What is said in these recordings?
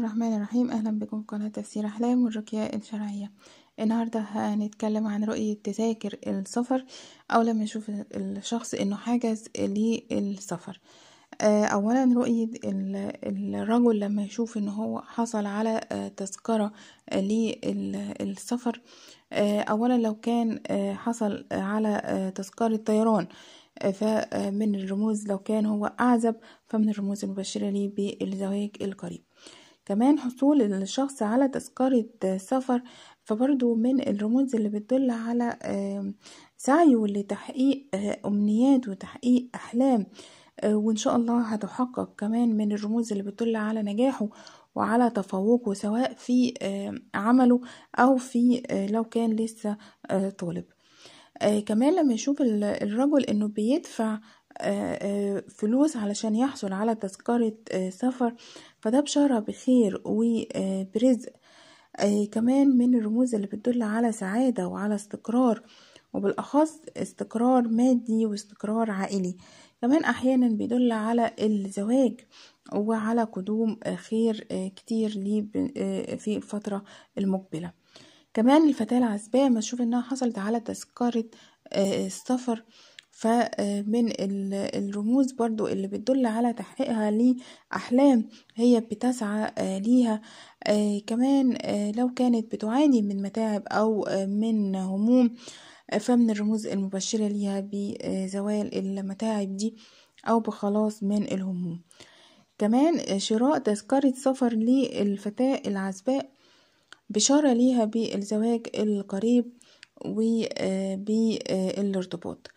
الرحمن الرحيم أهلا بكم قناة تفسير أحلام والرقية الشرعية النهاردة هنتكلم عن رؤية تذاكر السفر أو لما يشوف الشخص إنه حاجز للسفر آه، أولا رؤية الرجل لما يشوف إن هو حصل على آه، تذكرة للسفر آه، أولا لو كان حصل على تذكرة طيران فمن الرموز لو كان هو أعزب فمن الرموز المبشرة ليه بالزواج القريب كمان حصول الشخص على تذكرة سفر فبرضو من الرموز اللي بتدل على سعيه لتحقيق آه، أمنيات وتحقيق أحلام آه، وإن شاء الله هتحقق كمان من الرموز اللي بتدل على نجاحه وعلى تفوقه سواء في عمله أو في آه، لو كان لسه طالب كمان لما يشوف الرجل انه بيدفع فلوس علشان يحصل على تذكرة آه، سفر فده بشارة بخير وبرزق آه، كمان من الرموز اللي بتدل على سعادة وعلى استقرار وبالأخص استقرار مادي واستقرار عائلي كمان أحيانا بيدل على الزواج وعلى قدوم آه، خير كتير لي في الفترة المقبلة كمان الفتاة العزباء ما تشوف انها حصلت على تذكرة السفر فمن آه، الرموز برضو اللي بتدل على تحقيقها لأحلام هي بتسعى آه، ليها آه، كمان لو كانت بتعاني من متاعب أو من هموم فمن الرموز المبشرة ليها بزوال المتاعب دي أو بخلاص من الهموم كمان شراء تذكرة سفر للفتاة العزباء بشارة ليها بالزواج القريب وبالارتباط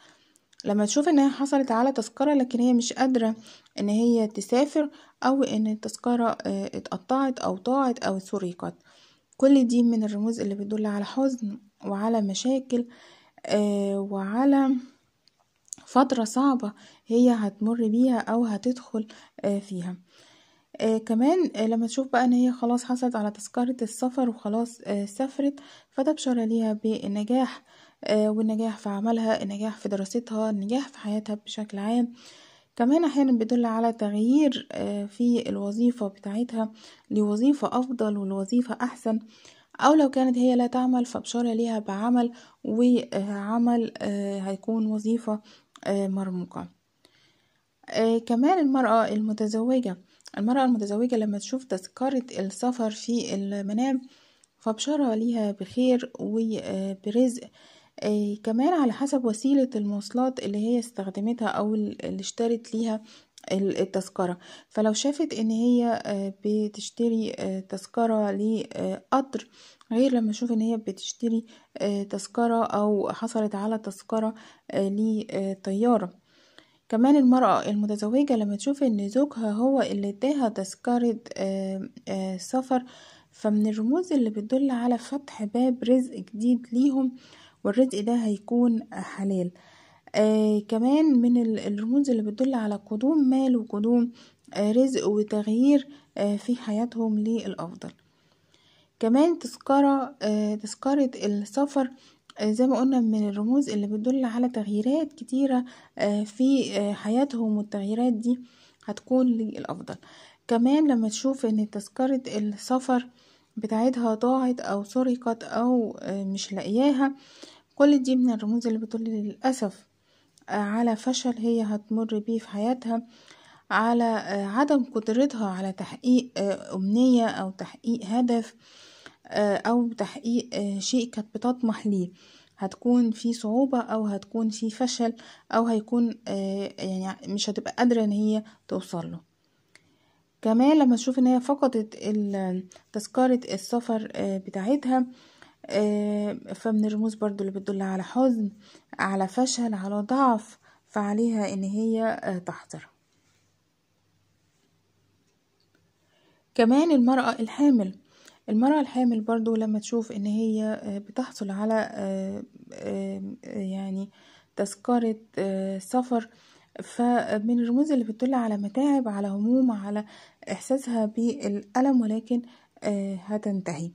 لما تشوف انها حصلت على تذكرة لكن هي مش قادرة ان هي تسافر او ان التذكرة آه، اتقطعت او ضاعت او سرقت كل دي من الرموز اللي بتدل على حزن وعلى مشاكل آه، وعلى فترة صعبة هي هتمر بيها او هتدخل آه، فيها آه كمان آه لما تشوف بقى ان هي خلاص حصلت على تذكرة السفر وخلاص آه سافرت فده بشارة ليها بالنجاح آه، والنجاح في عملها النجاح في دراستها النجاح في حياتها بشكل عام كمان أحيانا بيدل على تغيير آه، في الوظيفة بتاعتها لوظيفة أفضل ولوظيفة أحسن أو لو كانت هي لا تعمل فبشارة ليها بعمل وعمل آه، هيكون وظيفة مرموقة كمان المرأة المتزوجة المرأة المتزوجة لما تشوف تذكرة السفر في المنام فبشارة ليها بخير وبرزق آه، كمان على حسب وسيلة المواصلات اللي هي استخدمتها أو اللي اشترت ليها التذكرة فلو شافت ان هي آه، بتشتري آه، تذكرة لقطر غير لما اشوف ان هي بتشتري تذكرة او حصلت على تذكرة لطيارة كمان المرأة المتزوجة لما تشوف ان زوجها هو اللي اداها تذكرة سفر فمن الرموز اللي بتدل على فتح باب رزق جديد ليهم والرزق ده هيكون حلال آه كمان من الرموز اللي بتدل على قدوم مال وقدوم آه رزق وتغيير آه في حياتهم للأفضل كمان تذكرة آه تذكرة السفر آه زي ما قلنا من الرموز اللي بتدل على تغييرات كتيرة آه في آه حياتهم والتغييرات دي هتكون للأفضل كمان لما تشوف ان تذكرة السفر آه بتاعتها ضاعت او سرقت او آه، مش لاقياها كل دي من الرموز اللي بتقول للأسف آه، على فشل هي هتمر بيه في حياتها على آه، عدم قدرتها على تحقيق أمنية أو تحقيق هدف أو تحقيق شيء كانت بتطمح ليه هتكون في صعوبة أو هتكون في فشل أو هيكون يعني مش هتبقى قادرة إن هي توصله كمان لما تشوف ان هي فقدت تذكرة السفر آه، بتاعتها آه، فمن الرموز برضو اللي بتدل على حزن على فشل على ضعف فعليها ان هي آه، تحضر كمان المرأة الحامل المرأة الحامل برضو لما تشوف ان هي بتحصل على يعني تذكرة سفر فمن الرموز اللي بتدل على متاعب على هموم على إحساسها بالألم ولكن آه، هتنتهي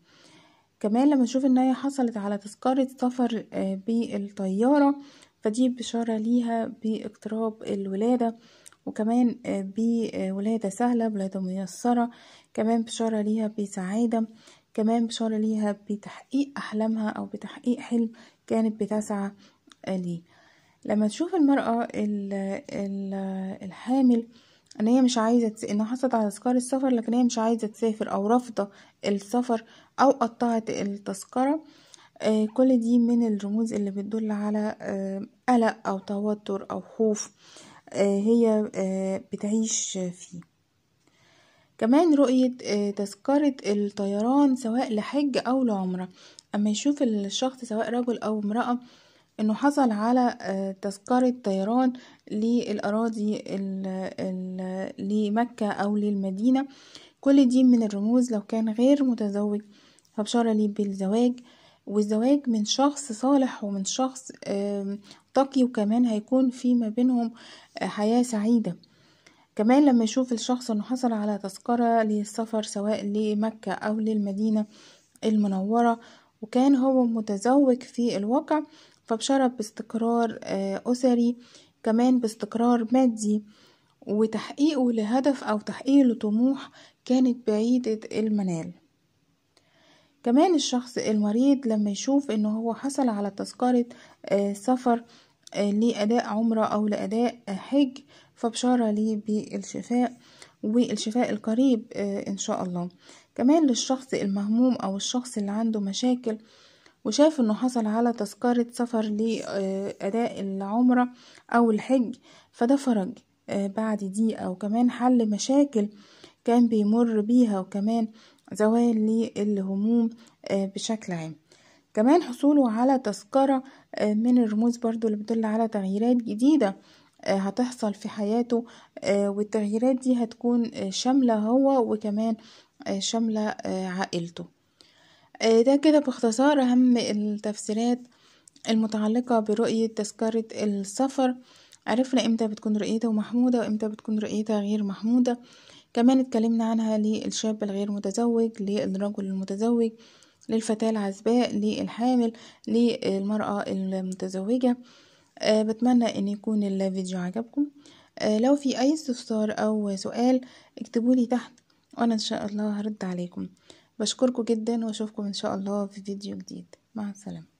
كمان لما نشوف انها حصلت على تذكرة سفر آه، بالطيارة فدي بشارة ليها باقتراب الولادة وكمان آه، بولادة سهلة ولادة ميسرة كمان بشارة ليها بسعادة كمان بشارة ليها بتحقيق أحلامها أو بتحقيق حلم كانت بتسعى ليه لما تشوف المرأة الحامل ان هي مش عايزة انها حصلت على تذكرة السفر لكن هي مش عايزة تسافر او رافضة السفر او قطعت التذكرة آه، كل دي من الرموز اللي بتدل على آه، قلق او توتر او خوف آه، هي بتعيش فيه كمان رؤية تذكرة الطيران سواء لحج أو لعمرة أما يشوف الشخص سواء رجل أو امرأة انه حصل على آه، تذكرة طيران للأراضي لمكة أو للمدينة كل دي من الرموز لو كان غير متزوج فبشارة لي بالزواج والزواج من شخص صالح ومن شخص تقي وكمان هيكون في ما بينهم آه، حياة سعيدة كمان لما يشوف الشخص انه حصل على تذكرة للسفر سواء لمكة او للمدينة المنورة وكان هو متزوج في الواقع فبشرف باستقرار آه، أسري كمان باستقرار مادي وتحقيقه لهدف أو تحقيقه لطموح كانت بعيدة المنال كمان الشخص المريض لما يشوف أنه هو حصل على تذكرة آه، سفر آه، لأداء عمرة أو لأداء حج فبشارة ليه بالشفاء والشفاء القريب إن شاء الله كمان للشخص المهموم أو الشخص اللي عنده مشاكل وشاف انه حصل على تذكرة سفر لأداء العمرة أو الحج فده فرج آه، بعد دقيقة وكمان حل مشاكل كان بيمر بيها وكمان زوال للهموم آه، بشكل عام كمان حصوله على تذكرة آه، من الرموز برضو اللي بتدل على تغييرات جديدة هتحصل في حياته والتغييرات دي هتكون شاملة هو وكمان شاملة عائلته آه، ده كده باختصار أهم التفسيرات المتعلقة برؤية تذكرة السفر عرفنا امتى بتكون رؤيتها محمودة وامتى بتكون رؤيتها غير محمودة كمان اتكلمنا عنها للشاب الغير متزوج للرجل المتزوج للفتاة العزباء للحامل للمرأة المتزوجة أه بتمنى ان يكون الفيديو عجبكم أه لو في اي استفسار او سؤال اكتبولي تحت وانا ان شاء الله هرد عليكم بشكركم جدا واشوفكم ان شاء الله في فيديو جديد مع السلامه